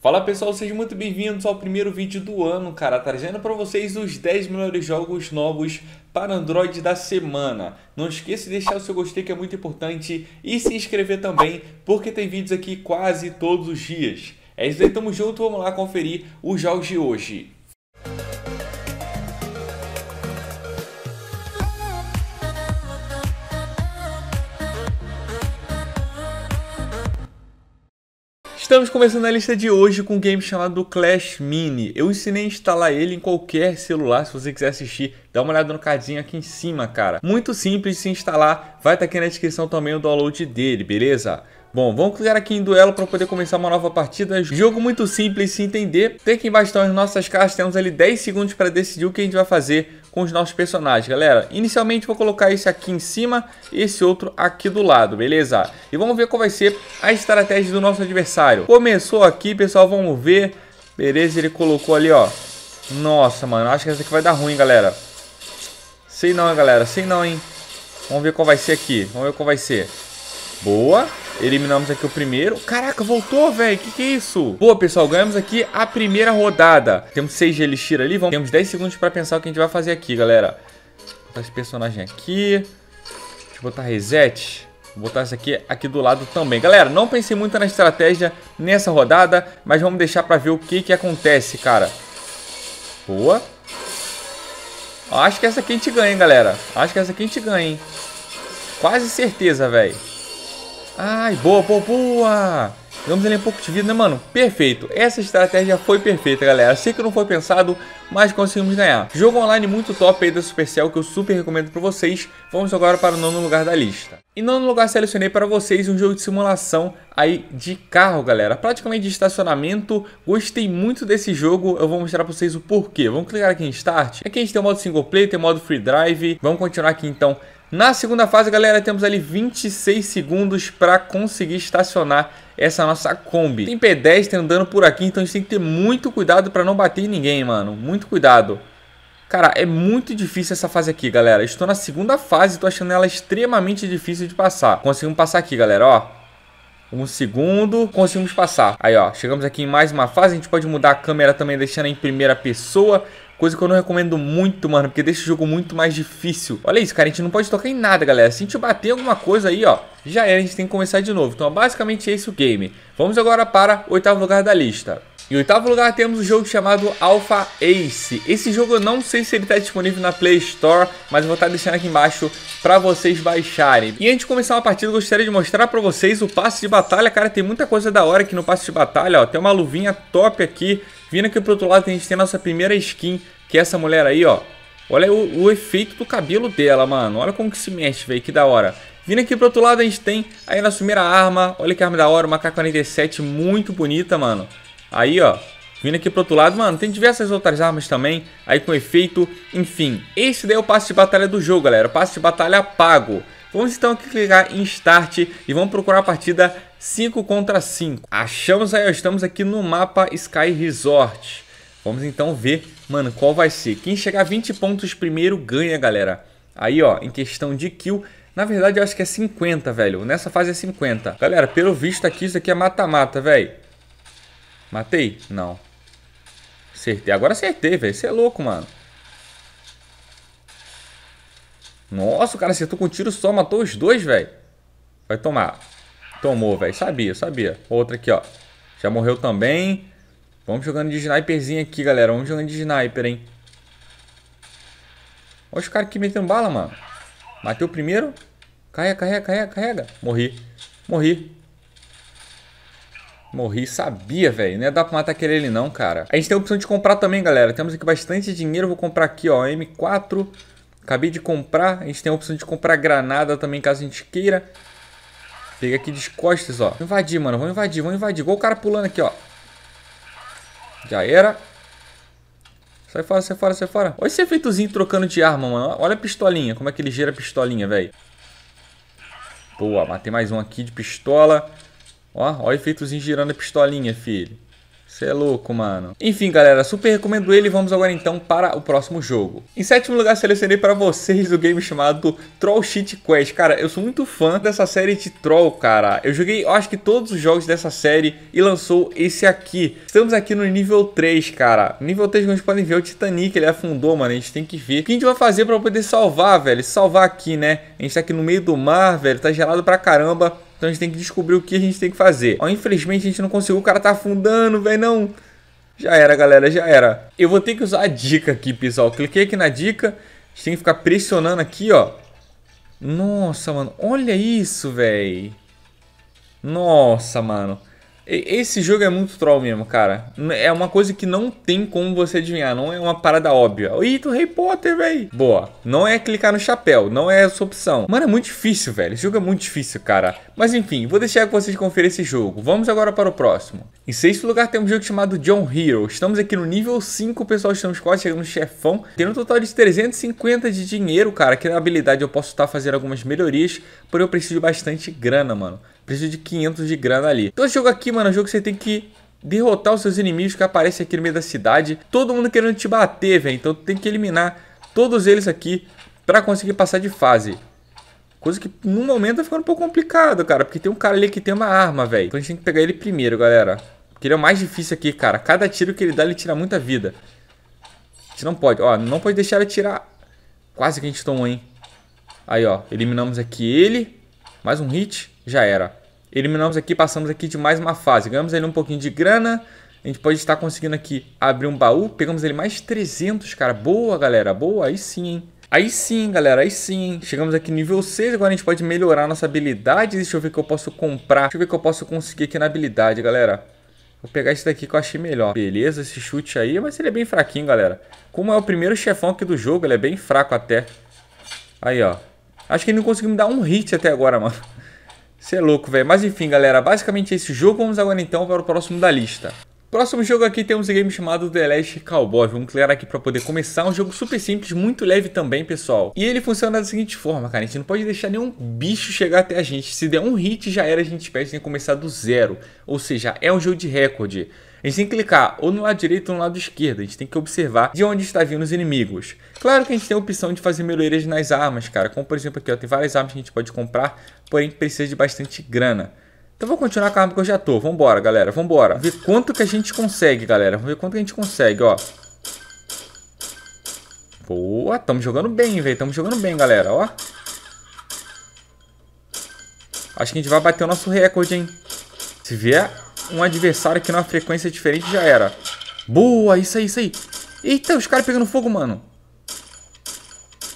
Fala pessoal, sejam muito bem-vindos ao primeiro vídeo do ano, cara, trazendo para vocês os 10 melhores jogos novos para Android da semana. Não esqueça de deixar o seu gostei que é muito importante e se inscrever também, porque tem vídeos aqui quase todos os dias. É isso aí, tamo junto, vamos lá conferir os jogos de hoje. Estamos começando a lista de hoje com um game chamado Clash Mini. Eu ensinei a instalar ele em qualquer celular, se você quiser assistir, dá uma olhada no cardzinho aqui em cima, cara. Muito simples de se instalar, vai estar tá aqui na descrição também o download dele, beleza? Bom, vamos clicar aqui em duelo para poder começar uma nova partida. Jogo muito simples se entender. Tem aqui embaixo estão as nossas caixas. temos ali 10 segundos para decidir o que a gente vai fazer com os nossos personagens, galera. Inicialmente vou colocar esse aqui em cima e esse outro aqui do lado, beleza? E vamos ver qual vai ser a estratégia do nosso adversário. Começou aqui, pessoal, vamos ver. Beleza, ele colocou ali, ó. Nossa, mano, acho que essa aqui vai dar ruim, galera. Sei não, galera, sei não, hein. Vamos ver qual vai ser aqui, vamos ver qual vai ser. Boa. Eliminamos aqui o primeiro. Caraca, voltou, velho. Que que é isso? Boa, pessoal. Ganhamos aqui a primeira rodada. Temos 6 de elixir ali. Vamos... Temos 10 segundos pra pensar o que a gente vai fazer aqui, galera. Vou botar esse personagem aqui. Deixa eu botar reset. Vou botar isso aqui, aqui do lado também. Galera, não pensei muito na estratégia nessa rodada, mas vamos deixar pra ver o que que acontece, cara. Boa. Acho que essa aqui a gente ganha, hein, galera. Acho que essa aqui a gente ganha, hein. Quase certeza, velho. Ai, boa, boa, boa. Vamos ele um pouco de vida, né, mano? Perfeito. Essa estratégia foi perfeita, galera. Sei que não foi pensado, mas conseguimos ganhar. Jogo online muito top aí da Supercell, que eu super recomendo pra vocês. Vamos agora para o nono lugar da lista. Em nono lugar, selecionei para vocês um jogo de simulação aí de carro, galera. Praticamente de estacionamento. Gostei muito desse jogo. Eu vou mostrar para vocês o porquê. Vamos clicar aqui em Start. Aqui a gente tem o modo single player, tem o modo free drive. Vamos continuar aqui, então, na segunda fase, galera, temos ali 26 segundos para conseguir estacionar essa nossa Kombi. Tem pedestre andando por aqui, então a gente tem que ter muito cuidado para não bater em ninguém, mano. Muito cuidado. Cara, é muito difícil essa fase aqui, galera. Estou na segunda fase e tô achando ela extremamente difícil de passar. Conseguimos passar aqui, galera, ó. Um segundo, conseguimos passar. Aí, ó, chegamos aqui em mais uma fase. A gente pode mudar a câmera também, deixando em primeira pessoa. Coisa que eu não recomendo muito, mano, porque deixa o jogo muito mais difícil. Olha isso, cara, a gente não pode tocar em nada, galera. Se a gente bater alguma coisa aí, ó, já era, a gente tem que começar de novo. Então, basicamente, é esse o game. Vamos agora para o oitavo lugar da lista. Em oitavo lugar temos um jogo chamado Alpha Ace. Esse jogo eu não sei se ele está disponível na Play Store, mas vou estar tá deixando aqui embaixo para vocês baixarem. E antes de começar uma partida, gostaria de mostrar para vocês o passe de batalha. Cara, tem muita coisa da hora aqui no passe de batalha, ó. Tem uma luvinha top aqui. Vindo aqui pro outro lado, a gente tem a nossa primeira skin, que é essa mulher aí, ó. Olha o, o efeito do cabelo dela, mano. Olha como que se mexe, velho. Que da hora. Vindo aqui pro outro lado, a gente tem aí a nossa primeira arma. Olha que arma da hora, uma K-47, muito bonita, mano. Aí, ó, vindo aqui pro outro lado, mano, tem diversas outras armas também, aí com efeito, enfim. Esse daí é o passe de batalha do jogo, galera, passe de batalha pago. Vamos então aqui clicar em Start e vamos procurar a partida 5 contra 5. Achamos aí, ó, estamos aqui no mapa Sky Resort. Vamos então ver, mano, qual vai ser. Quem chegar a 20 pontos primeiro ganha, galera. Aí, ó, em questão de kill, na verdade eu acho que é 50, velho. Nessa fase é 50. Galera, pelo visto aqui, isso aqui é mata-mata, velho. Matei? Não. Acertei. Agora acertei, velho. Você é louco, mano. Nossa, o cara acertou com um tiro só, matou os dois, velho. Vai tomar. Tomou, velho. Sabia, sabia. Outra aqui, ó. Já morreu também. Vamos jogando de sniperzinho aqui, galera. Vamos jogando de sniper, hein. Olha os caras aqui metendo bala, mano. Matei o primeiro. Carrega, carrega, carrega, carrega. Morri. Morri. Morri, sabia, velho. Não ia dar pra matar aquele ele não, cara. A gente tem a opção de comprar também, galera. Temos aqui bastante dinheiro. Vou comprar aqui, ó, M4. Acabei de comprar. A gente tem a opção de comprar granada também, caso a gente queira. Pega aqui de costas, ó. Vou invadir, mano. Vamos invadir, vamos invadir. Igual o cara pulando aqui, ó. Já era. Sai fora, sai fora, sai fora. Olha esse efeitozinho trocando de arma, mano. Olha a pistolinha. Como é que ele gira a pistolinha, velho. Boa, matei mais um aqui de pistola. Ó, ó o efeitozinho girando a pistolinha, filho. Você é louco, mano. Enfim, galera, super recomendo ele. Vamos agora então para o próximo jogo. Em sétimo lugar, selecionei para vocês o game chamado Troll Cheat Quest. Cara, eu sou muito fã dessa série de Troll, cara. Eu joguei, eu acho que todos os jogos dessa série e lançou esse aqui. Estamos aqui no nível 3, cara. Nível 3, como vocês podem ver, é o Titanic, ele afundou, mano. A gente tem que ver. O que a gente vai fazer para poder salvar, velho? Salvar aqui, né? A gente tá aqui no meio do mar, velho. Tá gelado pra caramba. Então a gente tem que descobrir o que a gente tem que fazer. Ó, infelizmente a gente não conseguiu. O cara tá afundando, velho, não. Já era, galera, já era. Eu vou ter que usar a dica aqui, pessoal. Cliquei aqui na dica. A gente tem que ficar pressionando aqui, ó. Nossa, mano. Olha isso, velho. Nossa, mano. Esse jogo é muito troll mesmo, cara. É uma coisa que não tem como você adivinhar, não é uma parada óbvia. Ih, do é Harry Potter, velho. Boa. Não é clicar no chapéu, não é essa opção. Mano, é muito difícil, velho. Esse jogo é muito difícil, cara. Mas enfim, vou deixar que vocês conferem esse jogo. Vamos agora para o próximo. Em sexto lugar tem um jogo chamado John Hero. Estamos aqui no nível 5, pessoal. Estamos quase chegando no chefão. Tem um total de 350 de dinheiro, cara. Que na habilidade eu posso estar tá fazendo algumas melhorias, porém eu preciso de bastante grana, mano. Preciso de 500 de grana ali. Então esse jogo aqui, mano, é um jogo que você tem que derrotar os seus inimigos que aparecem aqui no meio da cidade. Todo mundo querendo te bater, velho. Então tu tem que eliminar todos eles aqui pra conseguir passar de fase. Coisa que no momento tá ficando um pouco complicado, cara. Porque tem um cara ali que tem uma arma, velho. Então a gente tem que pegar ele primeiro, galera. Porque ele é o mais difícil aqui, cara. Cada tiro que ele dá, ele tira muita vida. A gente não pode. Ó, não pode deixar ele tirar. Quase que a gente tomou, hein. Aí, ó. Eliminamos aqui ele. Mais um hit. Já era eliminamos aqui, passamos aqui de mais uma fase. Ganhamos ali um pouquinho de grana. A gente pode estar conseguindo aqui abrir um baú. Pegamos ele mais 300, cara. Boa, galera. Boa. Aí sim, hein? Aí sim, galera, aí sim. Chegamos aqui nível 6, agora a gente pode melhorar nossa habilidade. Deixa eu ver o que eu posso comprar. Deixa eu ver o que eu posso conseguir aqui na habilidade, galera. Vou pegar esse daqui que eu achei melhor. Beleza, esse chute aí, mas ele é bem fraquinho, galera. Como é o primeiro chefão aqui do jogo, ele é bem fraco até. Aí, ó. Acho que ele não conseguiu me dar um hit até agora, mano. Você é louco, velho. Mas enfim, galera, basicamente é esse jogo. Vamos agora então para o próximo da lista. Próximo jogo aqui temos um game chamado The Last Cowboy, vamos criar aqui para poder começar, um jogo super simples, muito leve também pessoal. E ele funciona da seguinte forma, cara, a gente não pode deixar nenhum bicho chegar até a gente, se der um hit já era, a gente perde, tem que começar do zero, ou seja, é um jogo de recorde. A gente tem que clicar ou no lado direito ou no lado esquerdo. A gente tem que observar de onde está vindo os inimigos. Claro que a gente tem a opção de fazer melhorias nas armas, cara. Como por exemplo aqui, ó, tem várias armas que a gente pode comprar, porém precisa de bastante grana. Então vou continuar com a arma que eu já tô. Vambora, galera. Vambora. Ver quanto que a gente consegue, galera. Vamos ver quanto que a gente consegue, ó. Boa. Tamo jogando bem, velho. Tamo jogando bem, galera, ó. Acho que a gente vai bater o nosso recorde, hein. Se vier um adversário aqui numa frequência diferente, já era. Boa. Isso aí, isso aí. Eita, os caras pegando fogo, mano.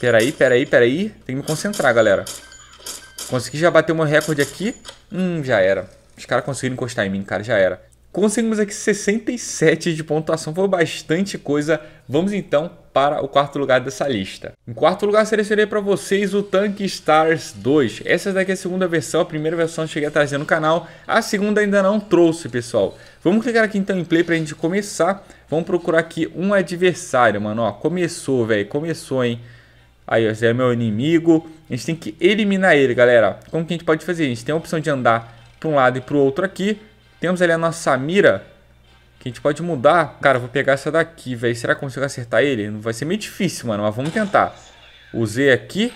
Peraí, peraí, peraí. Tem que me concentrar, galera. Consegui já bater o meu recorde aqui. Hum, já era. Os caras conseguiram encostar em mim, cara, já era. Conseguimos aqui 67 de pontuação, foi bastante coisa. Vamos então para o quarto lugar dessa lista. Em quarto lugar, selecionei para vocês o Tank Stars 2. Essa daqui é a segunda versão, a primeira versão eu cheguei a trazer no canal, a segunda ainda não trouxe, pessoal. Vamos clicar aqui então em play para a gente começar. Vamos procurar aqui um adversário, mano. Ó, começou, velho, começou, hein. Aí, ó, Zé é meu inimigo. A gente tem que eliminar ele, galera. Como que a gente pode fazer? A gente tem a opção de andar para um lado e para o outro aqui. Temos ali a nossa mira, que a gente pode mudar. Cara, vou pegar essa daqui, velho. Será que eu consigo acertar ele? Vai ser meio difícil, mano, mas vamos tentar. Usei aqui.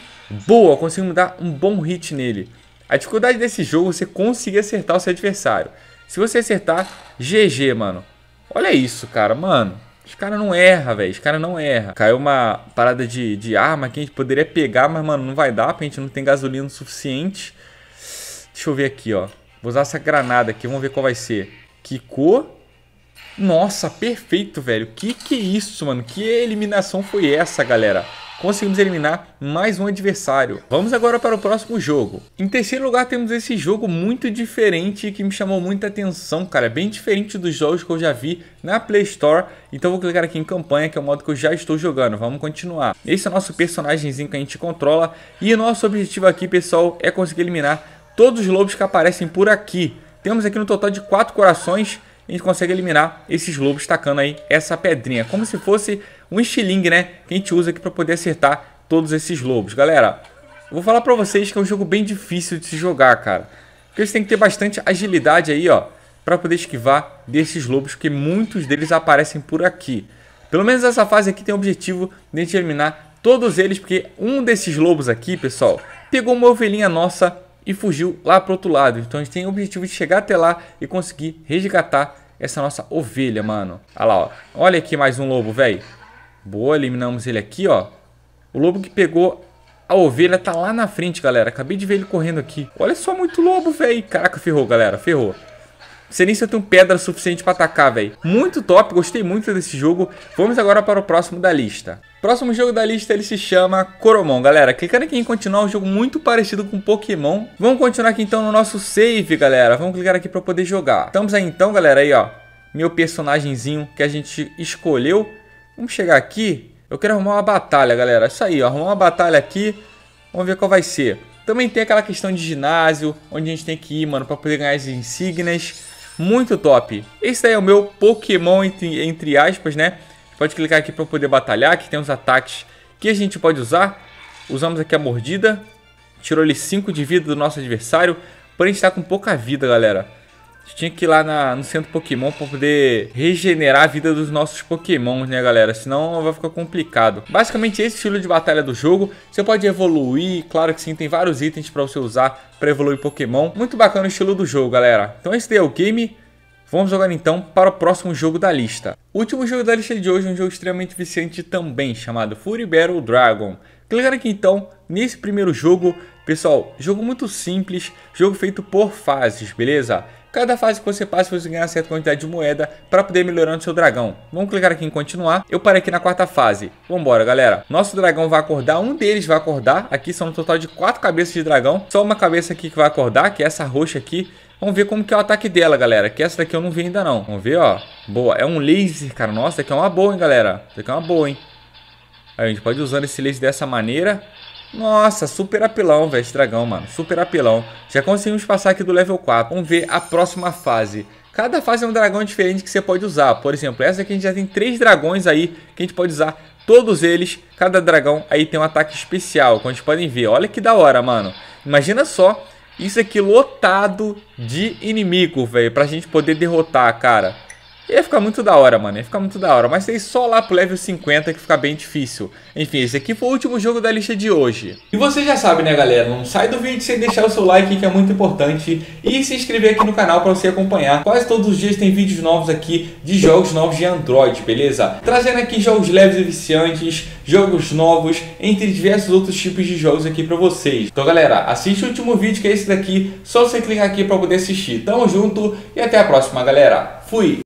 Boa, conseguimos dar um bom hit nele. A dificuldade desse jogo é você conseguir acertar o seu adversário. Se você acertar, GG, mano. Olha isso, cara, mano. Os caras não erra, velho. Os caras não erra. Caiu uma parada de, de arma que a gente poderia pegar, mas, mano, não vai dar, porque a gente não tem gasolina suficiente. Deixa eu ver aqui, ó. Vou usar essa granada aqui, vamos ver qual vai ser. Quicou. Nossa, perfeito, velho. Que que é isso, mano? Que eliminação foi essa, galera? conseguimos eliminar mais um adversário. Vamos agora para o próximo jogo. Em terceiro lugar temos esse jogo muito diferente que me chamou muita atenção, cara. É bem diferente dos jogos que eu já vi na Play Store. Então vou clicar aqui em campanha, que é o modo que eu já estou jogando. Vamos continuar. Esse é o nosso personagemzinho que a gente controla. E nosso objetivo aqui, pessoal, é conseguir eliminar todos os lobos que aparecem por aqui. Temos aqui no total de 4 corações a gente consegue eliminar esses lobos tacando aí essa pedrinha. Como se fosse um estilingue, né? Que a gente usa aqui para poder acertar todos esses lobos. Galera, vou falar para vocês que é um jogo bem difícil de se jogar, cara. Porque você tem que ter bastante agilidade aí, ó. para poder esquivar desses lobos, porque muitos deles aparecem por aqui. Pelo menos essa fase aqui tem o objetivo de eliminar todos eles, porque um desses lobos aqui, pessoal, pegou uma ovelhinha nossa e fugiu lá para outro lado. Então a gente tem o objetivo de chegar até lá e conseguir resgatar essa nossa ovelha, mano. Olha lá, ó. Olha aqui mais um lobo, velho. Boa, eliminamos ele aqui, ó. O lobo que pegou a ovelha tá lá na frente, galera. Acabei de ver ele correndo aqui. Olha só, muito lobo, velho. Caraca, ferrou, galera. Ferrou sei nem se eu tenho pedra suficiente para atacar, velho. Muito top, gostei muito desse jogo. Vamos agora para o próximo da lista. Próximo jogo da lista ele se chama Coromon, galera. Clicando aqui em continuar, um jogo muito parecido com Pokémon. Vamos continuar aqui então no nosso save, galera. Vamos clicar aqui para poder jogar. Estamos aí então, galera, aí ó, meu personagemzinho que a gente escolheu. Vamos chegar aqui. Eu quero arrumar uma batalha, galera. Isso aí, ó, arrumar uma batalha aqui. Vamos ver qual vai ser. Também tem aquela questão de ginásio, onde a gente tem que ir, mano, para poder ganhar as insígnias muito top. Esse aí é o meu Pokémon, entre, entre aspas, né? Pode clicar aqui para poder batalhar, que tem os ataques que a gente pode usar. Usamos aqui a mordida, tirou ali 5 de vida do nosso adversário, porém está com pouca vida, galera tinha que ir lá na, no centro Pokémon para poder regenerar a vida dos nossos Pokémons, né, galera? Senão vai ficar complicado. Basicamente, esse estilo de batalha do jogo. Você pode evoluir, claro que sim, tem vários itens para você usar para evoluir Pokémon. Muito bacana o estilo do jogo, galera. Então esse daí é o game. Vamos jogar então para o próximo jogo da lista. O último jogo da lista de hoje é um jogo extremamente viciante também, chamado Fury Battle Dragon. Clicando aqui então nesse primeiro jogo, pessoal, jogo muito simples, jogo feito por fases, beleza? Cada fase que você passa, você ganha uma certa quantidade de moeda para poder melhorar o seu dragão. Vamos clicar aqui em continuar. Eu parei aqui na quarta fase. Vambora, galera. Nosso dragão vai acordar, um deles vai acordar. Aqui são um total de quatro cabeças de dragão. Só uma cabeça aqui que vai acordar, que é essa roxa aqui. Vamos ver como que é o ataque dela, galera. Que essa daqui eu não vi ainda, não. Vamos ver, ó. Boa. É um laser, cara. Nossa, isso aqui é uma boa, hein, galera. Isso aqui é uma boa, hein. Aí a gente pode usando esse laser dessa maneira. Nossa, super apelão, velho, esse dragão, mano. Super apelão. Já conseguimos passar aqui do level 4. Vamos ver a próxima fase. Cada fase é um dragão diferente que você pode usar. Por exemplo, essa aqui a gente já tem três dragões aí que a gente pode usar. Todos eles, cada dragão aí tem um ataque especial, como vocês podem ver. Olha que da hora, mano. Imagina só isso aqui lotado de inimigo, velho, pra gente poder derrotar, cara. Ia ficar muito da hora, mano. Ia ficar muito da hora. Mas tem só lá pro level 50 que fica bem difícil. Enfim, esse aqui foi o último jogo da lista de hoje. E você já sabe, né, galera? Não sai do vídeo sem deixar o seu like, que é muito importante. E se inscrever aqui no canal para você acompanhar. Quase todos os dias tem vídeos novos aqui de jogos novos de Android, beleza? Trazendo aqui jogos leves e viciantes, jogos novos, entre diversos outros tipos de jogos aqui para vocês. Então, galera, assiste o último vídeo que é esse daqui. Só você clicar aqui para poder assistir. Tamo junto e até a próxima, galera. Fui!